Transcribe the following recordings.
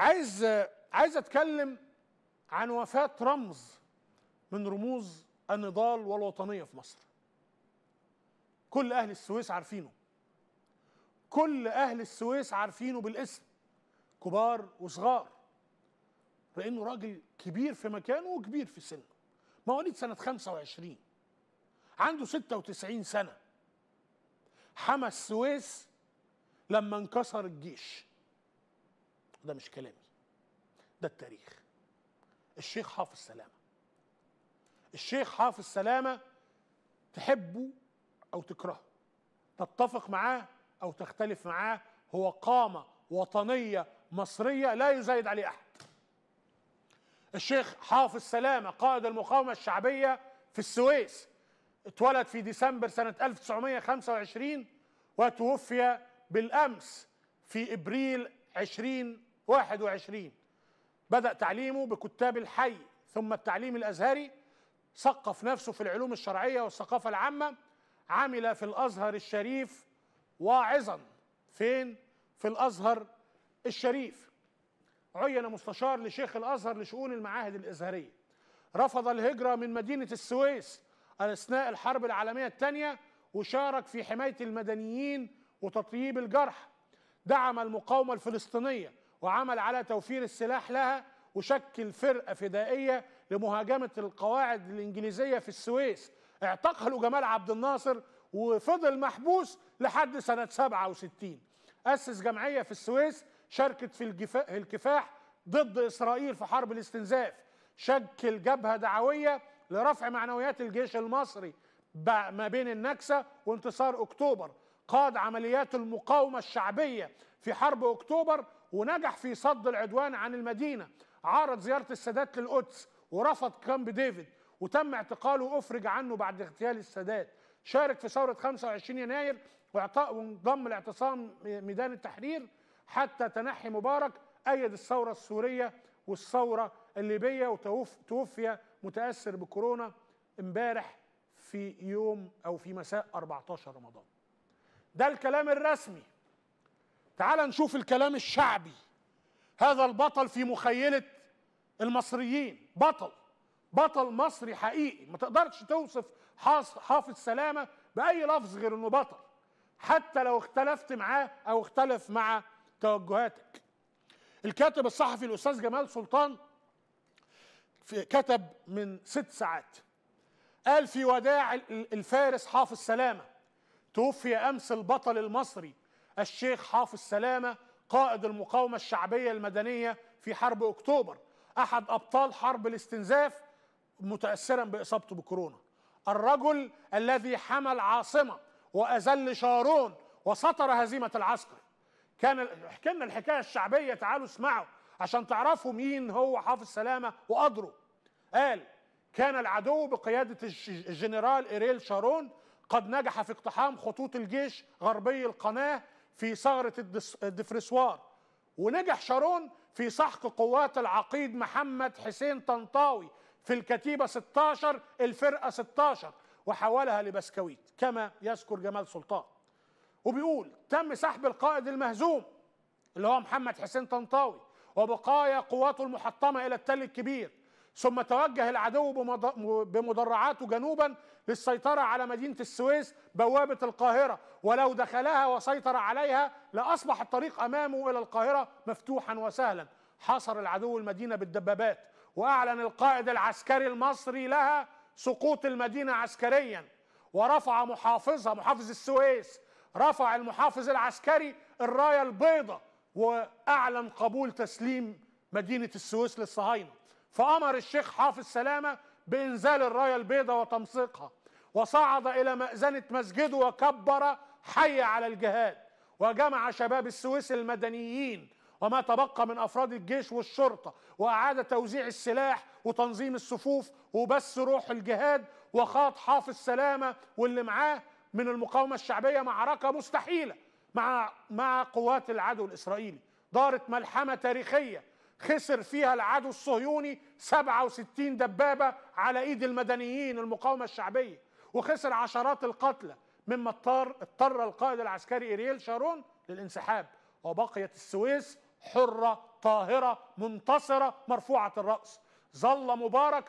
عايز عايز اتكلم عن وفاه رمز من رموز النضال والوطنيه في مصر كل اهل السويس عارفينه كل اهل السويس عارفينه بالاسم كبار وصغار لانه راجل كبير في مكانه وكبير في سنه مواليد سنه 25 عنده 96 سنه حمى السويس لما انكسر الجيش ده مش كلامي ده التاريخ الشيخ حافظ سلامه الشيخ حافظ سلامه تحبه او تكرهه تتفق معاه او تختلف معاه هو قامه وطنيه مصريه لا يزايد عليه احد الشيخ حافظ سلامه قائد المقاومه الشعبيه في السويس اتولد في ديسمبر سنه 1925 وتوفي بالامس في ابريل 20 21 بدأ تعليمه بكتاب الحي ثم التعليم الأزهري ثقف نفسه في العلوم الشرعية والثقافة العامة عمل في الأزهر الشريف واعظا فين؟ في الأزهر الشريف عين مستشار لشيخ الأزهر لشؤون المعاهد الأزهرية رفض الهجرة من مدينة السويس أثناء الحرب العالمية الثانية وشارك في حماية المدنيين وتطييب الجرحى دعم المقاومة الفلسطينية وعمل على توفير السلاح لها وشكل فرقة فدائية لمهاجمة القواعد الإنجليزية في السويس اعتقلوا جمال عبد الناصر وفضل محبوس لحد سنة 67 أسس جمعية في السويس شاركت في الكفاح ضد إسرائيل في حرب الاستنزاف شكل جبهة دعوية لرفع معنويات الجيش المصري ما بين النكسة وانتصار أكتوبر قاد عمليات المقاومة الشعبية في حرب أكتوبر ونجح في صد العدوان عن المدينة عارض زيارة السادات للقدس ورفض كامب ديفيد وتم اعتقاله وأفرج عنه بعد اغتيال السادات شارك في ثورة 25 يناير وانضم لاعتصام ميدان التحرير حتى تنحي مبارك أيد الثورة السورية والثورة الليبية وتوفي متأثر بكورونا امبارح في يوم أو في مساء 14 رمضان ده الكلام الرسمي تعال نشوف الكلام الشعبي هذا البطل في مخيلة المصريين بطل بطل مصري حقيقي ما تقدرش توصف حافظ سلامة بأي لفظ غير أنه بطل حتى لو اختلفت معاه أو اختلف مع توجهاتك الكاتب الصحفي الأستاذ جمال سلطان في كتب من ست ساعات قال في وداع الفارس حافظ سلامة توفي امس البطل المصري الشيخ حافظ سلامه قائد المقاومه الشعبيه المدنيه في حرب اكتوبر احد ابطال حرب الاستنزاف متاثرا باصابته بكورونا الرجل الذي حمى العاصمه وازل شارون وسطر هزيمه العسكر كان احكي لنا الحكايه الشعبيه تعالوا اسمعوا عشان تعرفوا مين هو حافظ سلامه وقدره قال كان العدو بقياده الجنرال ايريل شارون قد نجح في اقتحام خطوط الجيش غربي القناة في ثغرة الدفرسوار ونجح شارون في سحق قوات العقيد محمد حسين طنطاوي في الكتيبة 16 الفرقة 16 وحولها لبسكويت كما يذكر جمال سلطان وبيقول تم سحب القائد المهزوم اللي هو محمد حسين طنطاوي وبقايا قواته المحطمة إلى التل الكبير ثم توجه العدو بمدرعاته جنوبا للسيطرة على مدينة السويس بوابة القاهرة ولو دخلها وسيطر عليها لأصبح الطريق أمامه إلى القاهرة مفتوحا وسهلا حاصر العدو المدينة بالدبابات وأعلن القائد العسكري المصري لها سقوط المدينة عسكريا ورفع محافظها محافظ السويس رفع المحافظ العسكري الراية البيضاء وأعلن قبول تسليم مدينة السويس للصهاينة فأمر الشيخ حافظ سلامة بإنزال الراية البيضاء وتمسيقها وصعد إلى مأذنة مسجده وكبر حي على الجهاد وجمع شباب السويس المدنيين وما تبقى من أفراد الجيش والشرطة وأعاد توزيع السلاح وتنظيم الصفوف وبث روح الجهاد وخاض حافظ سلامة واللي معاه من المقاومة الشعبية معركة مستحيلة مع مع قوات العدو الإسرائيلي دارت ملحمة تاريخية خسر فيها العدو الصهيوني 67 دبابة على إيد المدنيين المقاومة الشعبية وخسر عشرات القتلى مما اضطر اضطر القائد العسكري إيريل شارون للانسحاب وبقيت السويس حرة طاهرة منتصرة مرفوعة الرأس ظل مبارك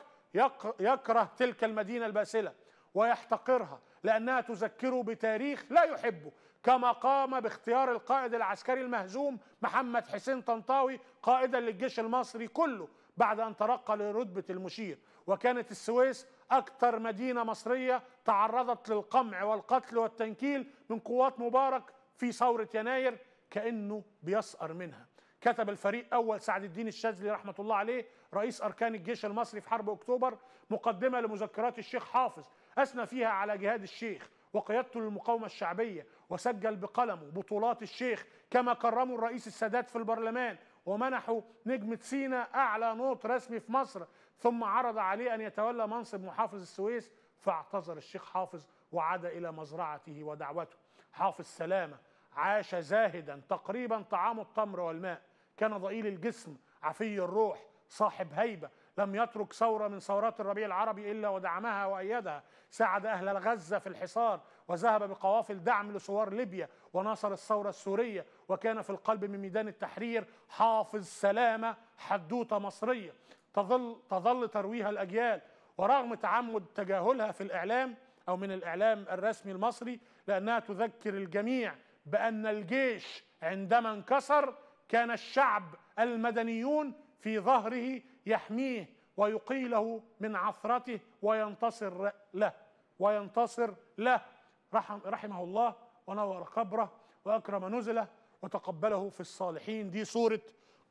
يكره تلك المدينة الباسلة ويحتقرها لأنها تذكره بتاريخ لا يحبه كما قام باختيار القائد العسكري المهزوم محمد حسين طنطاوي قائدا للجيش المصري كله بعد أن ترقى لرتبة المشير وكانت السويس أكثر مدينة مصرية تعرضت للقمع والقتل والتنكيل من قوات مبارك في ثورة يناير كأنه بيسأر منها كتب الفريق أول سعد الدين الشاذلي رحمة الله عليه رئيس أركان الجيش المصري في حرب أكتوبر مقدمة لمذكرات الشيخ حافظ أثنى فيها على جهاد الشيخ وقيادته للمقاومة الشعبية وسجل بقلمه بطولات الشيخ كما كرموا الرئيس السادات في البرلمان ومنحوا نجمة سينا أعلى نوط رسمي في مصر ثم عرض عليه أن يتولى منصب محافظ السويس فاعتذر الشيخ حافظ وعاد إلى مزرعته ودعوته حافظ سلامة عاش زاهدا تقريبا طعام التمر والماء كان ضئيل الجسم عفي الروح صاحب هيبة لم يترك ثورة من ثورات الربيع العربي إلا ودعمها وأيدها ساعد أهل غزة في الحصار وذهب بقوافل دعم لثوار ليبيا ونصر الثورة السورية وكان في القلب من ميدان التحرير حافظ سلامة حدوتة مصرية تظل, تظل ترويها الأجيال ورغم تعمد تجاهلها في الإعلام أو من الإعلام الرسمي المصري لأنها تذكر الجميع بأن الجيش عندما انكسر كان الشعب المدنيون في ظهره يحميه ويقيله من عثرته وينتصر له وينتصر له رحم رحمه الله ونور قبره واكرم نزله وتقبله في الصالحين دي صوره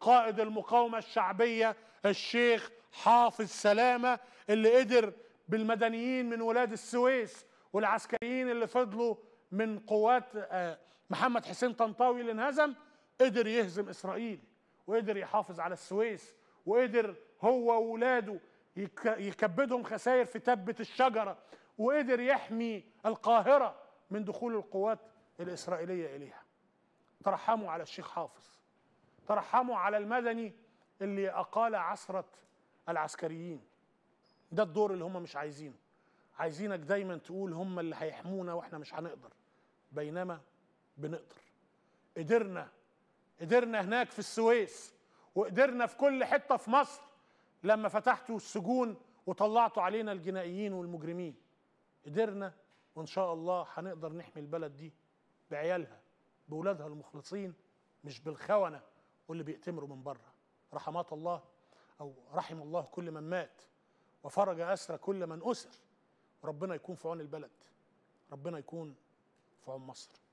قائد المقاومه الشعبيه الشيخ حافظ سلامه اللي قدر بالمدنيين من ولاد السويس والعسكريين اللي فضلوا من قوات آه، محمد حسين طنطاوي اللي انهزم قدر يهزم اسرائيل وقدر يحافظ على السويس وقدر هو وولاده يكبدهم خسائر في تبة الشجرة وقدر يحمي القاهرة من دخول القوات الإسرائيلية إليها ترحموا على الشيخ حافظ ترحموا على المدني اللي أقال عثرة العسكريين ده الدور اللي هم مش عايزينه عايزينك دايما تقول هم اللي هيحمونا واحنا مش هنقدر بينما بنقدر قدرنا قدرنا هناك في السويس وقدرنا في كل حته في مصر لما فتحتوا السجون وطلعتوا علينا الجنائيين والمجرمين قدرنا وان شاء الله هنقدر نحمي البلد دي بعيالها باولادها المخلصين مش بالخونه واللي بيأتمروا من بره رحمات الله او رحم الله كل من مات وفرج اسر كل من اسر ربنا يكون في عون البلد ربنا يكون في عون مصر